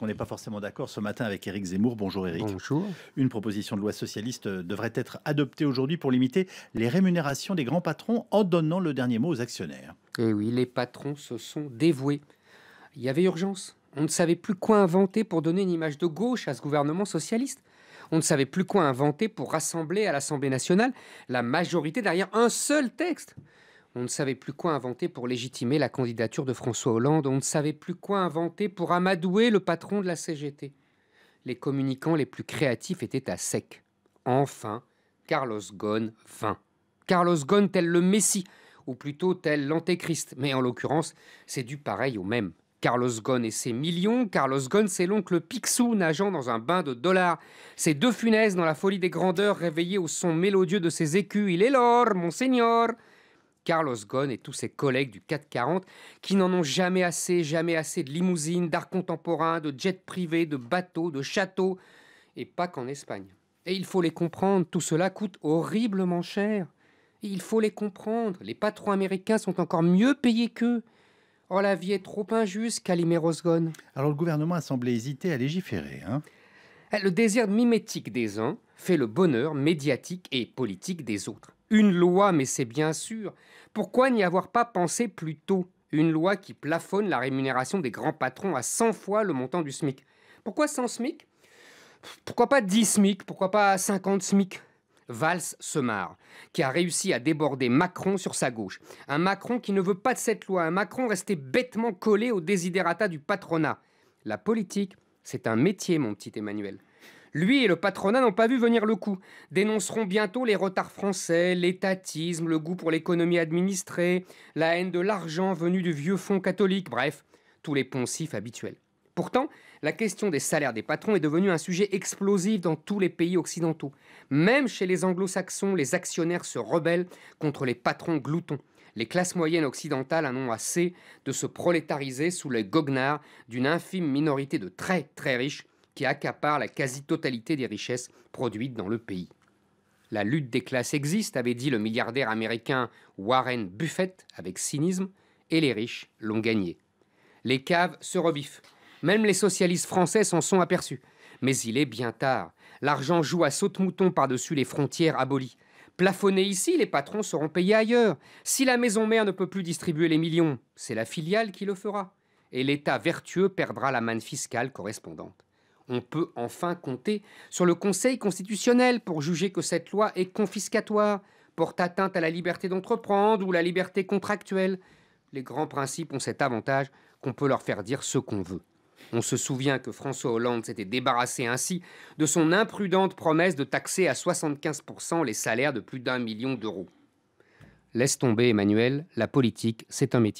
On n'est pas forcément d'accord ce matin avec Éric Zemmour. Bonjour Éric. Bonjour. Une proposition de loi socialiste devrait être adoptée aujourd'hui pour limiter les rémunérations des grands patrons en donnant le dernier mot aux actionnaires. Eh oui, les patrons se sont dévoués. Il y avait urgence. On ne savait plus quoi inventer pour donner une image de gauche à ce gouvernement socialiste. On ne savait plus quoi inventer pour rassembler à l'Assemblée nationale la majorité derrière un seul texte. On ne savait plus quoi inventer pour légitimer la candidature de François Hollande, on ne savait plus quoi inventer pour amadouer le patron de la CGT. Les communicants les plus créatifs étaient à sec. Enfin, Carlos Ghosn vint. Carlos Ghosn tel le Messie, ou plutôt tel l'Antéchrist, mais en l'occurrence, c'est du pareil au même. Carlos Ghosn et ses millions, Carlos Ghosn, c'est l'oncle Picsou nageant dans un bain de dollars. Ces deux funaises dans la folie des grandeurs réveillés au son mélodieux de ses écus. Il est l'or, monseigneur Carlos Ghosn et tous ses collègues du 440 qui n'en ont jamais assez, jamais assez de limousines, d'art contemporain, de jets privés, de bateaux, de châteaux, et pas qu'en Espagne. Et il faut les comprendre, tout cela coûte horriblement cher. il faut les comprendre, les patrons américains sont encore mieux payés qu'eux. Oh, la vie est trop injuste, Calimeros Ghosn. Alors le gouvernement a semblé hésiter à légiférer. Hein le désir mimétique des uns fait le bonheur médiatique et politique des autres. Une loi, mais c'est bien sûr. Pourquoi n'y avoir pas pensé plus tôt Une loi qui plafonne la rémunération des grands patrons à 100 fois le montant du SMIC. Pourquoi 100 SMIC Pourquoi pas 10 SMIC Pourquoi pas 50 SMIC Valls se marre, qui a réussi à déborder Macron sur sa gauche. Un Macron qui ne veut pas de cette loi, un Macron resté bêtement collé au désiderata du patronat. La politique, c'est un métier, mon petit Emmanuel. Lui et le patronat n'ont pas vu venir le coup. Dénonceront bientôt les retards français, l'étatisme, le goût pour l'économie administrée, la haine de l'argent venu du vieux fonds catholique, bref, tous les poncifs habituels. Pourtant, la question des salaires des patrons est devenue un sujet explosif dans tous les pays occidentaux. Même chez les anglo-saxons, les actionnaires se rebellent contre les patrons gloutons. Les classes moyennes occidentales en ont assez de se prolétariser sous les goguenards d'une infime minorité de très très riches qui accaparent la quasi-totalité des richesses produites dans le pays. La lutte des classes existe, avait dit le milliardaire américain Warren Buffett avec cynisme, et les riches l'ont gagné. Les caves se rebiffent. Même les socialistes français s'en sont aperçus. Mais il est bien tard. L'argent joue à saute-mouton par-dessus les frontières abolies. Plafonnés ici, les patrons seront payés ailleurs. Si la maison mère ne peut plus distribuer les millions, c'est la filiale qui le fera. Et l'État vertueux perdra la manne fiscale correspondante. On peut enfin compter sur le Conseil constitutionnel pour juger que cette loi est confiscatoire, porte atteinte à la liberté d'entreprendre ou la liberté contractuelle. Les grands principes ont cet avantage qu'on peut leur faire dire ce qu'on veut. On se souvient que François Hollande s'était débarrassé ainsi de son imprudente promesse de taxer à 75% les salaires de plus d'un million d'euros. Laisse tomber, Emmanuel, la politique, c'est un métier.